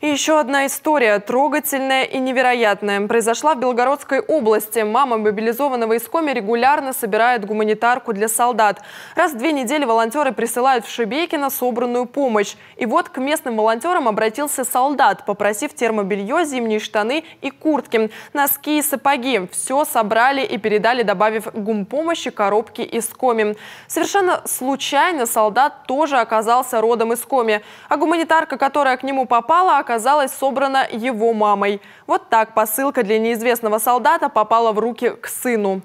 И еще одна история, трогательная и невероятная, произошла в Белгородской области. Мама мобилизованного из Коми регулярно собирает гуманитарку для солдат. Раз в две недели волонтеры присылают в Шебекино собранную помощь. И вот к местным волонтерам обратился солдат, попросив термобелье, зимние штаны и куртки, носки и сапоги. Все собрали и передали, добавив гумпомощи коробки из Коми. Совершенно случайно солдат тоже оказался родом из Коми. А гуманитарка, которая к нему попала, оказалась собрана его мамой. Вот так посылка для неизвестного солдата попала в руки к сыну.